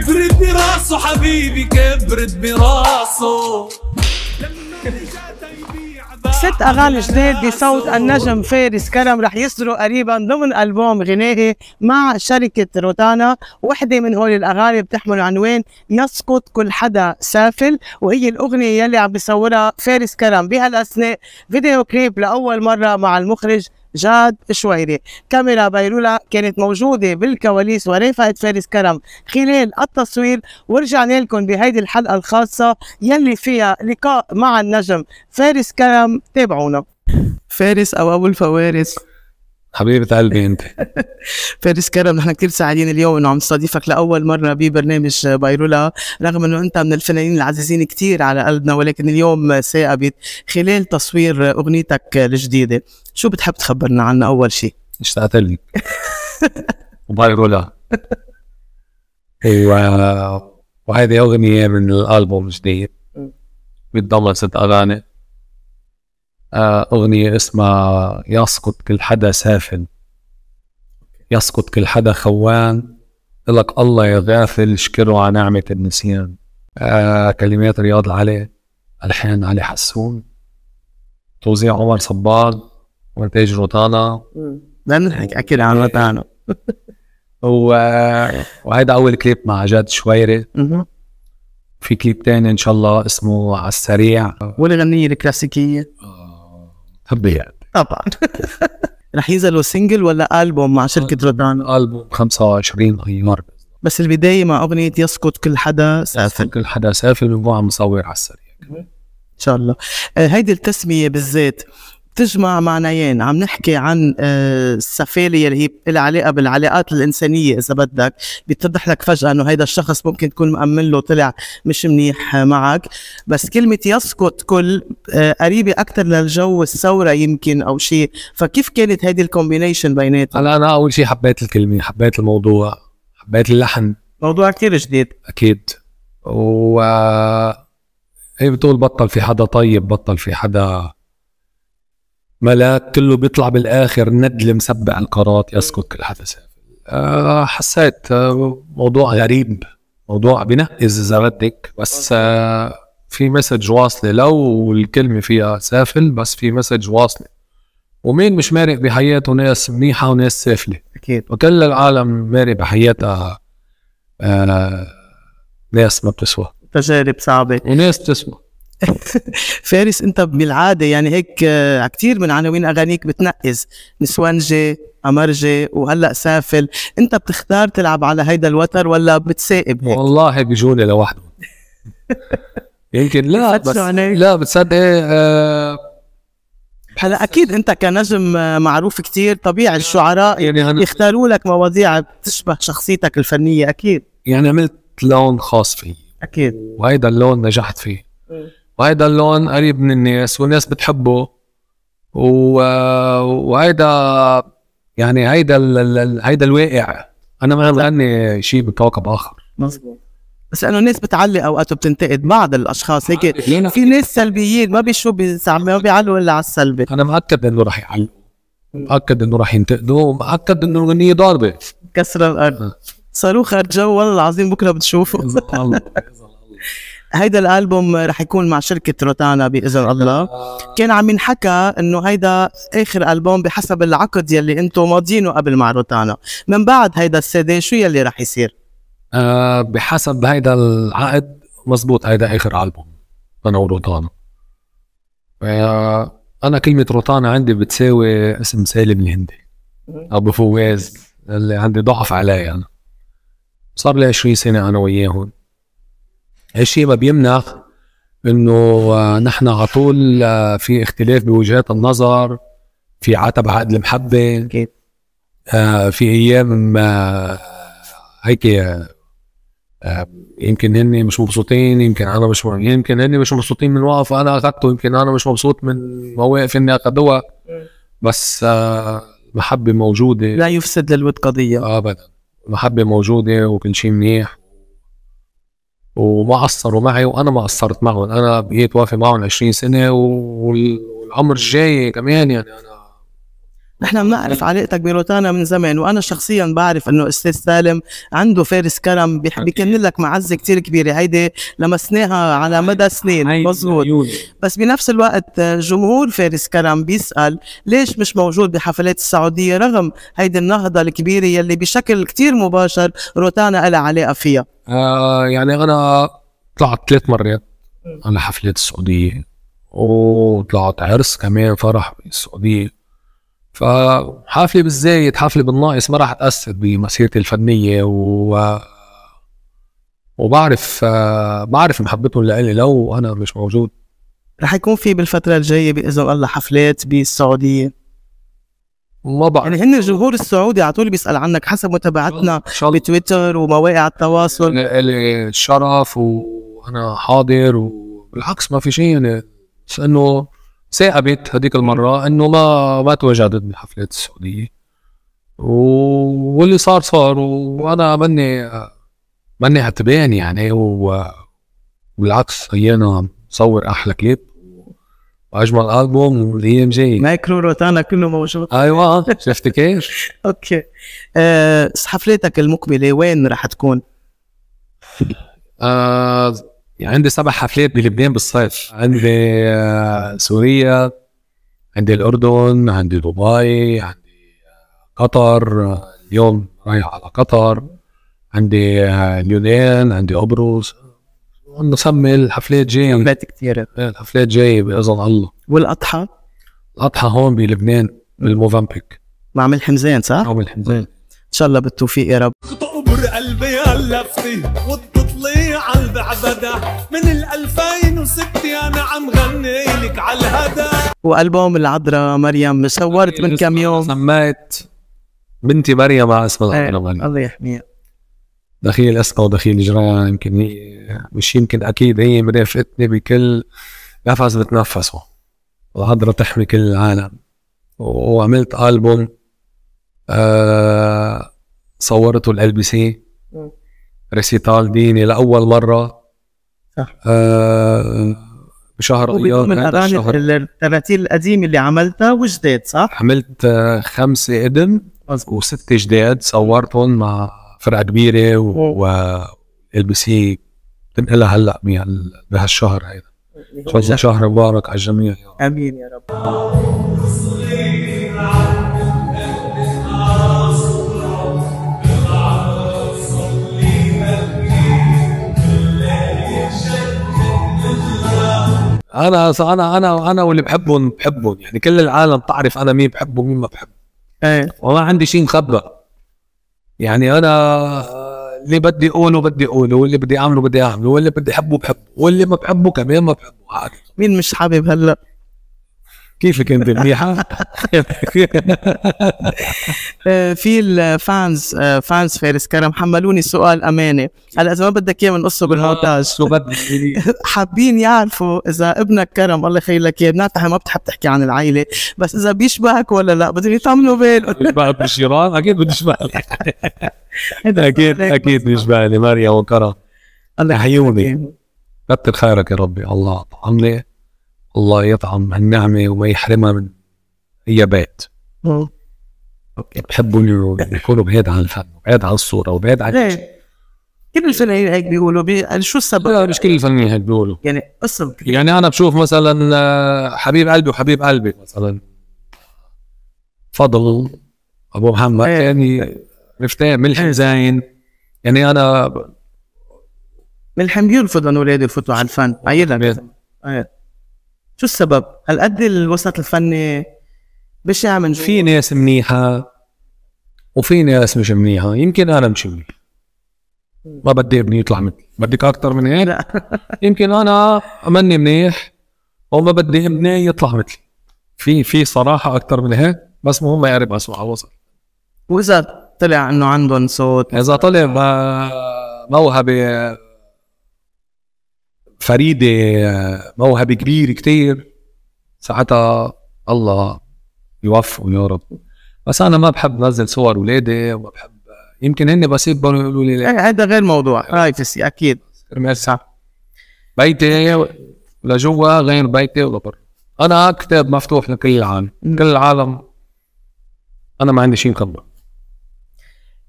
كبرت براسه حبيبي كبرت براسه ست اغاني جديد بصوت النجم فارس كرم رح يصدروا قريبا ضمن البوم غنائي مع شركه روتانا وحده من هول الاغاني بتحمل عنوان يسقط كل حدا سافل وهي الاغنيه يلي عم بيصورها فارس كرم بهالاثناء فيديو كليب لاول مره مع المخرج جاد شويري كاميرا بيرولا كانت موجودة بالكواليس ورافقت فارس كرم خلال التصوير ورجعنا لكم بهيدي الحلقة الخاصة يلي فيها لقاء مع النجم فارس كرم تابعونا فارس أو أبو الفوارس حبيبة قلبي انت فارس كرم نحن كثير سعيدين اليوم انه عم نستضيفك لاول مرة ببرنامج بيرولا رغم انه انت من الفنانين العزيزين كثير على قلبنا ولكن اليوم ثاقبت خلال تصوير اغنيتك الجديدة شو بتحب تخبرنا عنها اول شيء؟ اشتقت لي وبيرولا و... وهذه اغنية من الالبوم الجديد بتضمن ست اغاني آه، أغنية اسمها يسقط كل حدا سافل يسقط كل حدا خوان لك الله يا غافل اشكره على نعمة النسيان آه، كلمات رياض العلي الحين علي حسون توزيع عمر صباغ وإنتاج روتانا لا نضحك أكيد عن روتانا و... وهيدا أول كليب مع جاد شويري في كليب تاني إن شاء الله اسمه على السريع والأغنية الكلاسيكية آه. حبي يعني طبعا رح ينزلوا سنجل ولا البوم مع شركه ردان؟ البوم 25 ايار بس البدايه مع اغنيه يسقط كل حدا سافل كل حدا سافل ومع مصور على السريع ان شاء الله آه، هيدي التسميه بالذات بتجمع معنيين عم نحكي عن آه، السفالية اللي هي لها علاقة بالعلاقات الإنسانية إذا بدك بيتضح لك فجأة أنه هيدا الشخص ممكن تكون مأمن له طلع مش منيح معك بس كلمة يسقط كل آه، قريبة أكثر للجو الثورة يمكن أو شيء فكيف كانت هيدي الكومبينيشن بيناتهم؟ هلا أنا أول شيء حبيت الكلمة حبيت الموضوع حبيت اللحن موضوع كثير جديد أكيد و آه، هي بتقول بطل في حدا طيب بطل في حدا ملاك كله بيطلع بالاخر ندل مسبع القارات يسكت كل حدا أه حسيت آه، موضوع غريب موضوع بنقز اذا بدك بس آه، في مسج واصله لو الكلمه فيها سافل بس في مسج واصله ومين مش مارق بحياته ناس منيحه وناس سافله اكيد وكل العالم مارق بحياتها آه، ناس ما بتسوى تجارب صعبه وناس بتسوى فارس انت بالعاده يعني هيك آه، كثير من عناوين اغانيك بتنقز نسوانجي امرجي وهلا سافل انت بتختار تلعب على هيدا الوتر ولا بتسائب هيك والله بيجوني لوحده يمكن لا بس لا بتصدق آه هلا اكيد انت كنجم آه، معروف كتير طبيعي الشعراء يعني هن... يختاروا لك مواضيع بتشبه شخصيتك الفنيه اكيد يعني عملت لون خاص فيي اكيد وهيدا اللون نجحت فيه وهيدا اللون قريب من الناس والناس بتحبه و... وهيدا يعني هيدا ال... هيدا الواقع انا ما غني شيء بكوكب اخر مزبوط بس انه الناس بتعلق اوقات وبتنتقد بعض الاشخاص هيك آه، في ناس سلبيين ما بيشوفوا ما بيعلقوا الا على السلبي انا مأكد انه رح يعلقوا مأكد انه رح ينتقدوا مأكد انه الاغنيه ضاربه كسر الارض آه. صاروخ الجو والله العظيم بكره بتشوفه هيدا الالبوم رح يكون مع شركه روتانا باذن الله آه. كان عم ينحكى انه هيدا اخر البوم بحسب العقد يلي انتم ماضيينه قبل مع روتانا من بعد هيدا السيدي شو يلي رح يصير أه بحسب هيدا العقد مزبوط هيدا اخر البوم انا وروتانا أه انا كلمه روتانا عندي بتساوي اسم سالم الهندي ابو فواز اللي عندي ضعف علي انا صار لي 20 سنه انا وياهم هالشيء ما بيمنع انه آه، نحن على طول آه، في اختلاف بوجهات النظر في عتب عقد المحبه اكيد آه، في ايام هيك يمكن هن مش مبسوطين يمكن انا مش يمكن هن مش مبسوطين من وقف انا اخذته يمكن انا مش مبسوط من مواقف اني اخذوها بس المحبه محبه موجوده لا يفسد للود قضيه ابدا محبه موجوده وكل شيء منيح وما قصروا معي وانا ما قصرت معهم انا بقيت واقف معهم 20 سنه والامر جاي كمان يعني انا نحن بنعرف علاقتك بروتانا من زمان وانا شخصيا بعرف انه استاذ سالم عنده فارس كرم بيكن لك معزه كثير كبيره هيدي لمسناها على مدى سنين مزبوط بس بنفس الوقت جمهور فارس كرم بيسال ليش مش موجود بحفلات السعوديه رغم هيدي النهضه الكبيره يلي بشكل كثير مباشر روتانا لها علاقه فيها آه يعني انا طلعت ثلاث مرات على حفلات السعوديه وطلعت عرس كمان فرح بالسعوديه فحافله بالزايد حافله بالناقص ما راح تاثر بمسيرتي الفنيه و وبعرف بعرف محبتهم لإلي لو انا مش موجود رح يكون في بالفتره الجايه باذن الله حفلات بالسعوديه ما بعرف يعني هن الجمهور السعودي على طول بيسال عنك حسب متابعتنا شل... بتويتر ومواقع التواصل لي الشرف وانا حاضر وبالعكس ما في شيء يعني بس انه ثاقبت هذيك المره انه ما ما تواجدت بالحفلات السعوديه واللي صار صار وانا ماني ماني عتبان يعني و... والعكس ايانا صور احلى كليب واجمل البوم والايام جاي مايكرو روتانا كله موجود ايوه شفت كيف؟ اوكي أه حفلاتك المقبله وين راح تكون؟ أه يعني عندي سبع حفلات بلبنان بالصيف عندي آه، سوريا عندي الاردن عندي دبي عندي آه، قطر آه، اليوم رايح على قطر عندي اليونان عندي قبرص نسمي الحفلات جاية حفلات كثيرة إيه، الحفلات جاية بإذن الله والأضحى؟ الأضحى هون بلبنان بالموفمبيك مع عمل حمزان صح؟ عمل حمزان إن شاء الله بالتوفيق يا رب حر قلبي هاللفتي وتطلي عالبعبدة من ال 2006 انا عم غني لك على الهدى والبوم العذراء مريم صورت من كم يوم سميت بنتي مريم على اسم الله الله يحميها دخيل اسقى ودخيل جران يمكن هي مش يمكن اكيد هي مرافقتني بكل نفس بتنفسه وهضرة تحمي كل العالم وعملت البوم آه صورته ال بي سي ريسيتال ديني لاول مره صح آه بشهر ايار أيوة، من اغاني التراتيل القديمه اللي عملتها وجداد صح؟ عملت آه خمسه قدم وست جداد صورتهم مع فرقه كبيره و ال بي سي بتنقلها هلا بهالشهر هيدا شهر مبارك على الجميع امين يا رب انا انا انا انا واللي بحبهم بحبهم يعني كل العالم تعرف انا مين بحبه ومين ما بحبه ايه وما عندي شيء مخبى يعني انا اللي بدي اقوله بدي اقوله واللي بدي اعمله بدي اعمله واللي بدي احبه بحبه واللي ما بحبه كمان ما بحبه عادي مين مش حابب هلا كيفك انت منيحه في الفانز فانز فارس كرم حملوني سؤال امانه هلا اذا ما بدك اياه بنقصه بالمونتاج حابين يعرفوا اذا ابنك كرم الله يخلي لك اياه بنعرف ما بتحب تحكي عن العائله بس اذا بيشبهك ولا لا بدهم يطمنوا باله بيشبهك بالجيران اكيد بتشبه اكيد اكيد بيشبهني مريم وكرم الله يحيوني كتر خيرك يا ربي الله طعمني الله يطعم هالنعمة يحرمها من أوكي بحبوا يكونوا بعيد عن الفن بعيد عن الصورة وبعيد عن ليه؟ كل الفنانين هيك بيقولوا بي... يعني شو السبب؟ لا مش كل الفنانين هيك بيقولوا يعني اصلا يعني انا بشوف مثلا آه، حبيب قلبي وحبيب قلبي مثلا فضل ابو محمد هي. إيه. يعني رفتان ملحم إيه. زين يعني انا ملحم يرفض ان اولاده يفوتوا على الفن عيلها ايه شو السبب؟ هل قد الوسط الفني بشع من جوا؟ في ناس منيحه وفي ناس مش منيحه يمكن انا مش منيح ما بدي ابني يطلع مثلي بدك اكثر من هيك؟ لا يمكن انا مني منيح وما بدي ابني يطلع مثلي في في صراحه اكثر من هيك بس مهم يعرف اسمع على الوسط واذا طلع انه عندهم صوت اذا طلع موهبه فريده موهبه كبيره كتير ساعتها الله يوفقهم يا رب بس انا ما بحب نزل صور اولادي وما بحب يمكن هن بس يكبروا يقولوا لي لا إيه، هذا غير موضوع برايفسي اكيد كرمال صح بيتي لجوا غير بيتي ولبر انا كتاب مفتوح لكل العالم كل العالم انا ما عندي شيء مخبى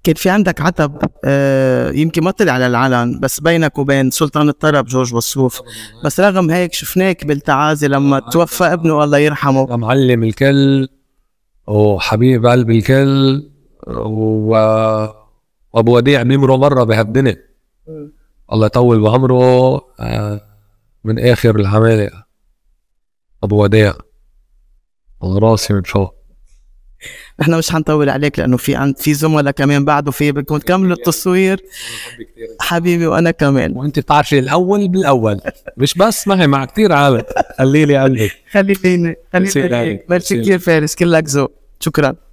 كان في عندك عتب آه يمكن ما طلع على العلن بس بينك وبين سلطان الطرب جورج وصوف بس رغم هيك شفناك بالتعازي لما آه، توفى ابنه الله يرحمه معلم الكل وحبيب قلب الكل وابو وديع نمره مره بهالدنيا الله يطول بعمره آه، من اخر العمالقه ابو وديع على راسي من فوق احنا مش حنطول عليك لانه في عند في زملاء كمان بعد وفي بدكم تكملوا يعني. التصوير حبيبي وانا كمان وانت بتعرفي الاول بالاول مش بس ما هي مع كثير عالم خلي لي قلبك خليني خليني ميرسي كثير فارس كلك ذوق شكرا